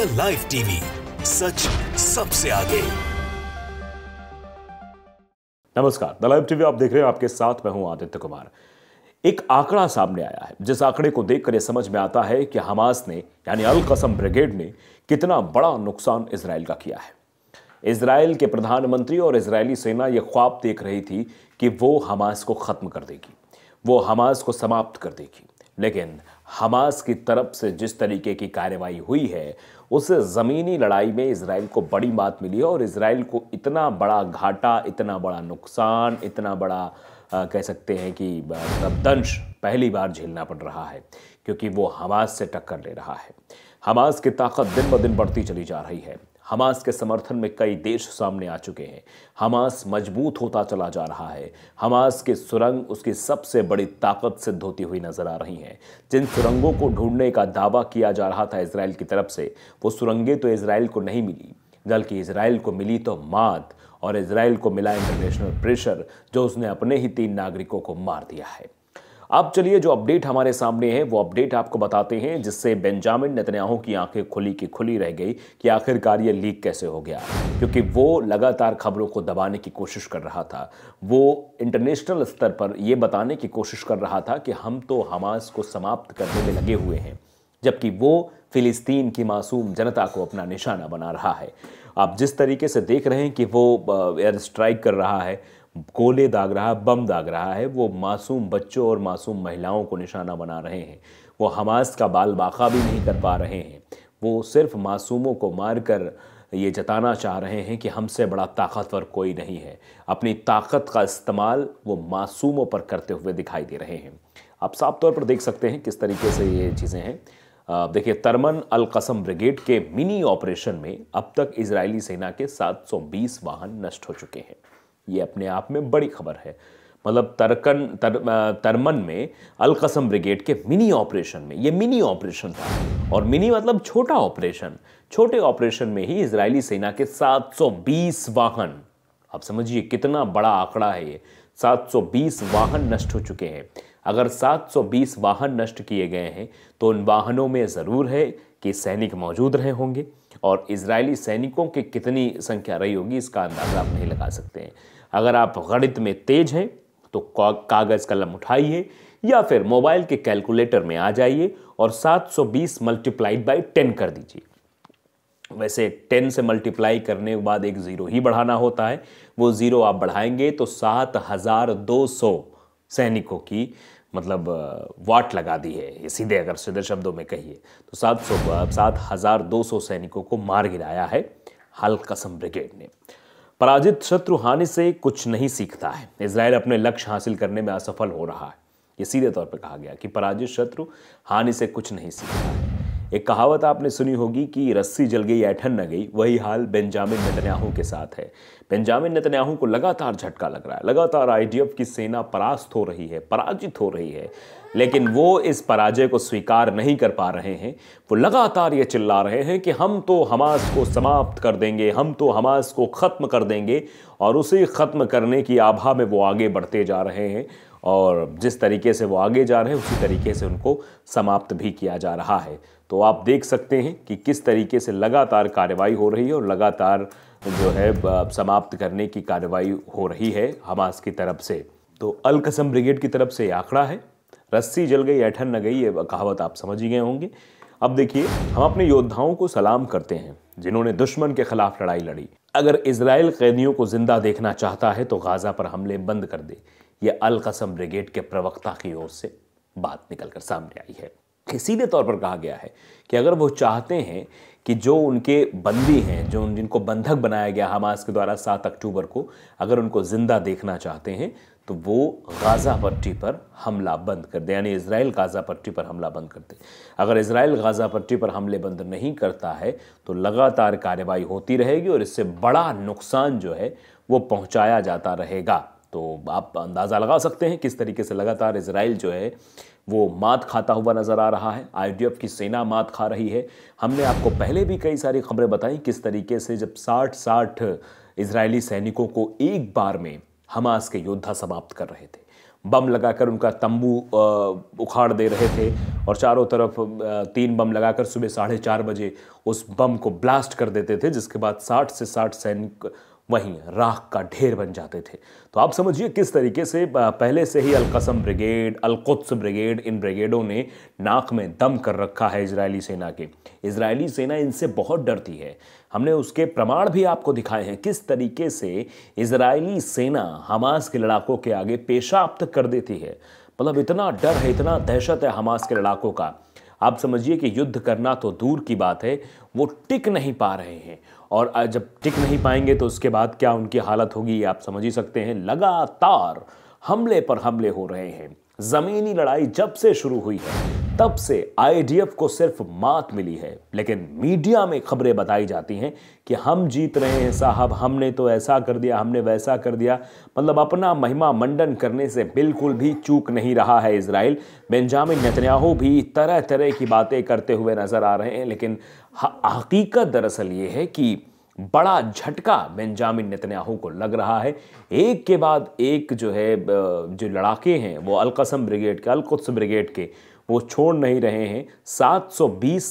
the live TV सच सबसे आगे नमस्कार द लाइव टीवी आप देख रहे हैं आपके साथ मैं हूं आदित्य कुमार एक आंकड़ा सामने आया है जिस आंकड़े को देखकर यह समझ में आता है कि हमास ने यानी अल कसम ब्रिगेड ने कितना बड़ा नुकसान इसराइल का किया है इसराइल के प्रधानमंत्री और इसराइली सेना यह ख्वाब देख रही थी कि वो हमास को ख़त्म कर देगी वो हमास को समाप्त कर देगी लेकिन हमास की तरफ से जिस तरीके की कार्रवाई हुई है उस ज़मीनी लड़ाई में इसराइल को बड़ी बात मिली है और इसराइल को इतना बड़ा घाटा इतना बड़ा नुकसान इतना बड़ा आ, कह सकते हैं कि दंश पहली बार झेलना पड़ रहा है क्योंकि वो हमास से टक्कर ले रहा है हमास की ताकत दिन ब दिन बढ़ती चली जा रही है हमास के समर्थन में कई देश सामने आ चुके हैं हमास मजबूत होता चला जा रहा है हमास की सुरंग उसकी सबसे बड़ी ताकत सिद्ध होती हुई नजर आ रही हैं जिन सुरंगों को ढूंढने का दावा किया जा रहा था इसराइल की तरफ से वो सुरंगें तो इसराइल को नहीं मिली बल्कि इसराइल को मिली तो मात और इसराइल को मिला इंटरनेशनल प्रेशर जो उसने अपने ही तीन नागरिकों को मार दिया है अब चलिए जो अपडेट हमारे सामने है वो अपडेट आपको बताते हैं जिससे बेंजामिन नेतन्याहू की आंखें खुली की खुली रह गई कि आखिरकार ये लीक कैसे हो गया क्योंकि वो लगातार खबरों को दबाने की कोशिश कर रहा था वो इंटरनेशनल स्तर पर ये बताने की कोशिश कर रहा था कि हम तो हमास को समाप्त करने में लगे हुए हैं जबकि वो फिलिस्तीन की मासूम जनता को अपना निशाना बना रहा है आप जिस तरीके से देख रहे हैं कि वो एयर स्ट्राइक कर रहा है गोले दाग रहा बम दाग रहा है वो मासूम बच्चों और मासूम महिलाओं को निशाना बना रहे हैं वो हमास का बाल बाखा भी नहीं कर पा रहे हैं वो सिर्फ मासूमों को मारकर ये जताना चाह रहे हैं कि हमसे बड़ा ताकतवर कोई नहीं है अपनी ताकत का इस्तेमाल वो मासूमों पर करते हुए दिखाई दे रहे हैं आप साफ तौर पर देख सकते हैं किस तरीके से ये चीज़ें हैं देखिए तरमन अल कसम ब्रिगेड के मिनी ऑपरेशन में अब तक इजरायली सेना के 720 वाहन नष्ट हो चुके हैं ये अपने आप में बड़ी खबर है मतलब तरकन तर, तरमन में अलकसम ब्रिगेड के मिनी ऑपरेशन में ये मिनी ऑपरेशन था और मिनी मतलब छोटा ऑपरेशन छोटे ऑपरेशन में ही इजरायली सेना के 720 वाहन आप समझिए कितना बड़ा आंकड़ा है ये 720 वाहन नष्ट हो चुके हैं अगर 720 वाहन नष्ट किए गए हैं तो उन वाहनों में ज़रूर है कि सैनिक मौजूद रहे होंगे और इजरायली सैनिकों की कितनी संख्या रही होगी इसका अंदाज़ा आप नहीं लगा सकते हैं अगर आप गणित में तेज हैं तो कागज़ कलम उठाइए या फिर मोबाइल के कैलकुलेटर में आ जाइए और 720 मल्टीप्लाइड बाई 10 कर दीजिए वैसे 10 से मल्टीप्लाई करने के बाद एक ज़ीरो ही बढ़ाना होता है वो ज़ीरो आप बढ़ाएंगे तो 7200 सैनिकों की मतलब वाट लगा दी है सीधे अगर सीधे शब्दों में कहिए तो सात सौ सात हज़ार दो सौ सैनिकों को मार गिराया है हल्का कसम ब्रिगेड ने पराजित शत्रु हानि से कुछ नहीं सीखता है इसराइल अपने लक्ष्य हासिल करने में असफल हो रहा है ये सीधे तौर पर कहा गया कि पराजित शत्रु हानि से कुछ नहीं सीखता है एक कहावत आपने सुनी होगी कि रस्सी जल गई ऐठन न गई वही हाल बेंजामिन नेतन्याहू के साथ है बेंजामिन नेतन्याहू को लगातार झटका लग रहा है लगातार आई की सेना परास्त हो रही है पराजित हो रही है लेकिन वो इस पराजय को स्वीकार नहीं कर पा रहे हैं वो लगातार ये चिल्ला रहे हैं कि हम तो हमास को समाप्त कर देंगे हम तो हमास को ख़त्म कर देंगे और उसे ख़त्म करने की आभा में वो आगे बढ़ते जा रहे हैं और जिस तरीके से वो आगे जा रहे हैं उसी तरीके से उनको समाप्त भी किया जा रहा है तो आप देख सकते हैं कि किस तरीके से लगातार कार्रवाई हो रही है और लगातार जो है समाप्त करने की कार्रवाई हो रही है हमास की तरफ से तो अल कसम ब्रिगेड की तरफ से आंकड़ा है रस्सी जल गई ऐठन न गई ये कहावत आप समझ ही गए होंगे अब देखिए हम अपने योद्धाओं को सलाम करते हैं जिन्होंने दुश्मन के खिलाफ लड़ाई लड़ी अगर इसराइल कैदियों को जिंदा देखना चाहता है तो गाजा पर हमले बंद कर दे ये अल कसम ब्रिगेड के प्रवक्ता की ओर से बात निकलकर सामने आई है सीधे तौर पर कहा गया है कि अगर वो चाहते हैं कि जो उनके बंदी हैं जो जिनको बंधक बनाया गया हमास के द्वारा सात अक्टूबर को अगर उनको ज़िंदा देखना चाहते हैं तो वो गाज़ा पट्टी पर हमला बंद कर दे यानी इसराइल गाज़ा पट्टी पर हमला बंद कर दे अगर इसराइल गाज़ा पट्टी पर हमले बंद नहीं करता है तो लगातार कार्रवाई होती रहेगी और इससे बड़ा नुकसान जो है वो पहुंचाया जाता रहेगा तो आप अंदाज़ा लगा सकते हैं किस तरीके से लगातार इसराइल जो है वो मात खाता हुआ नज़र आ रहा है आई की सेना मात खा रही है हमने आपको पहले भी कई सारी खबरें बताई किस तरीके से जब साठ साठ इसराइली सैनिकों को एक बार में हमास के योद्धा समाप्त कर रहे थे बम लगाकर उनका तंबू उखाड़ दे रहे थे और चारों तरफ तीन बम लगाकर सुबह साढ़े चार बजे उस बम को ब्लास्ट कर देते थे जिसके बाद साठ से साठ सैनिक वहीं राख का ढेर बन जाते थे तो आप समझिए किस तरीके से पहले से ही अलकसम ब्रिगेड अलकुत्स ब्रिगेड इन ब्रिगेडों ने नाक में दम कर रखा है इजरायली सेना के इजरायली सेना इनसे बहुत डरती है हमने उसके प्रमाण भी आपको दिखाए हैं किस तरीके से इजरायली सेना हमास के लड़ाकों के आगे पेशाब्त तक कर देती है मतलब इतना डर है इतना दहशत है हमास के लड़ाकों का आप समझिए कि युद्ध करना तो दूर की बात है वो टिक नहीं पा रहे हैं और जब टिक नहीं पाएंगे तो उसके बाद क्या उनकी हालत होगी आप समझ ही सकते हैं लगातार हमले पर हमले हो रहे हैं जमीनी लड़ाई जब से शुरू हुई है तब से आईडीएफ को सिर्फ मात मिली है लेकिन मीडिया में खबरें बताई जाती हैं कि हम जीत रहे हैं साहब हमने तो ऐसा कर दिया हमने वैसा कर दिया मतलब अपना महिमा मंडन करने से बिल्कुल भी चूक नहीं रहा है इसराइल बेंजामिन नेतन्याहू भी तरह तरह की बातें करते हुए नजर आ रहे हैं लेकिन हकीकत दरअसल ये है कि बड़ा झटका बेंजामिन नेतन्याहू को लग रहा है एक के बाद एक जो है जो लड़ाके हैं वो अलकसम ब्रिगेड के अलकुत्स ब्रिगेड के वो छोड़ नहीं रहे हैं 720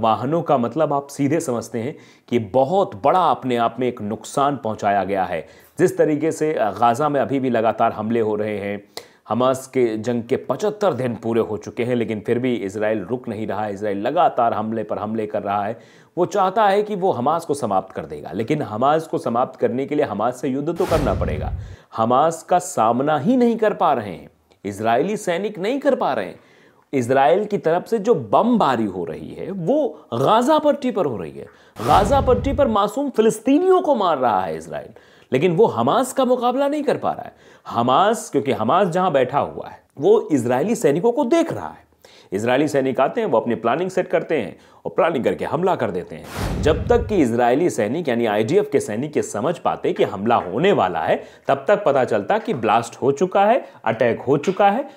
वाहनों का मतलब आप सीधे समझते हैं कि बहुत बड़ा अपने आप में एक नुकसान पहुंचाया गया है जिस तरीके से गाज़ा में अभी भी लगातार हमले हो रहे हैं हमास के जंग के 75 दिन पूरे हो चुके हैं लेकिन फिर भी इसराइल रुक नहीं रहा है इसराइल लगातार हमले पर हमले कर रहा है वो चाहता है कि वो हमास को समाप्त कर देगा लेकिन हमास को समाप्त करने के लिए हमास से युद्ध तो करना पड़ेगा हमास का सामना ही नहीं कर पा रहे हैं इसराइली सैनिक नहीं कर पा रहे हैं इसराइल की तरफ से जो बमबारी हो रही है वो गाज़ा पट्टी पर हो रही है गाज़ा पट्टी पर मासूम फिलिस्तीनियों को मार रहा है इसराइल लेकिन वो हमास का मुकाबला नहीं कर पा रहा है हमास क्योंकि हमास जहां बैठा हुआ है वो इसराइली सैनिकों को देख रहा है इसराइली सैनिक आते हैं वो अपनी प्लानिंग सेट करते हैं और प्लानिंग करके हमला कर देते हैं जब तक कि इसराइली सैनिक यानी आईडीएफ के सैनिक ये समझ पाते कि हमला होने वाला है तब तक पता चलता कि ब्लास्ट हो चुका है अटैक हो चुका है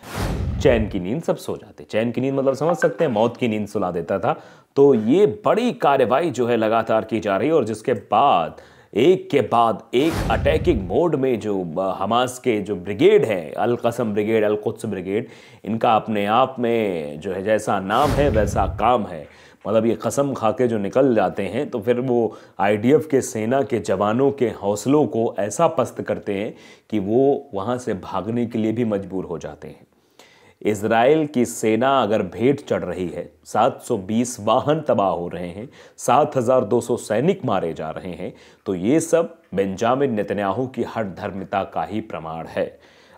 चैन की नींद सब सो जाते चैन की नींद मतलब समझ सकते हैं मौत की नींद सुला देता था तो ये बड़ी कार्रवाई जो है लगातार की जा रही है और जिसके बाद एक के बाद एक अटैकिंग मोड में जो हमास के जो ब्रिगेड है कसम ब्रिगेड अलकुत्स ब्रिगेड इनका अपने आप में जो है जैसा नाम है वैसा काम है मतलब ये कसम खा के जो निकल जाते हैं तो फिर वो आई के सेना के जवानों के हौसलों को ऐसा पस्त करते हैं कि वो वहाँ से भागने के लिए भी मजबूर हो जाते हैं इसराइल की सेना अगर भेंट चढ़ रही है 720 वाहन तबाह हो रहे हैं 7,200 सैनिक मारे जा रहे हैं तो ये सब बेंजामिन नेतन्याहू की हट धर्मिता का ही प्रमाण है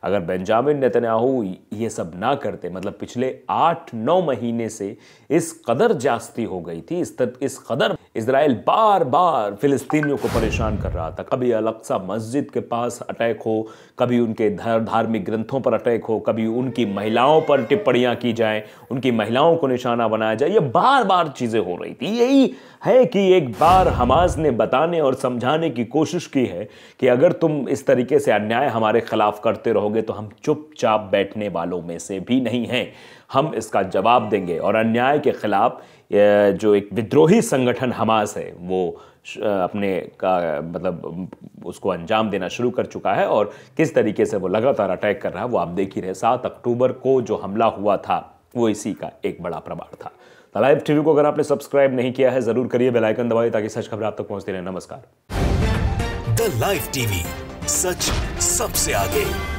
अगर बेंजामिन नेतन्याहू ये सब ना करते मतलब पिछले आठ नौ महीने से इस कदर जास्ती हो गई थी इस तर, इस कदर इसराइल बार बार फिलिस्तीनियों को परेशान कर रहा था कभी अलक्सा मस्जिद के पास अटैक हो कभी उनके धार्मिक ग्रंथों पर अटैक हो कभी उनकी महिलाओं पर टिप्पणियाँ की जाएं उनकी महिलाओं को निशाना बनाया जाए ये बार बार चीज़ें हो रही थी यही है कि एक बार हमास ने बताने और समझाने की कोशिश की है कि अगर तुम इस तरीके से अन्याय हमारे खिलाफ करते रहोगे करोगे तो हम चुपचाप बैठने वालों में से भी नहीं हैं हम इसका जवाब देंगे और अन्याय के खिलाफ जो एक विद्रोही संगठन हमास है वो अपने का मतलब उसको अंजाम देना शुरू कर चुका है और किस तरीके से वो लगातार अटैक कर रहा है वो आप देख ही रहे सात अक्टूबर को जो हमला हुआ था वो इसी का एक बड़ा प्रमाण था तो लाइव टीवी को अगर आपने सब्सक्राइब नहीं किया है जरूर करिए बेल आइकन दबाइए ताकि सच खबर आप तक तो पहुंचती रहे नमस्कार द लाइव टीवी सच सबसे आगे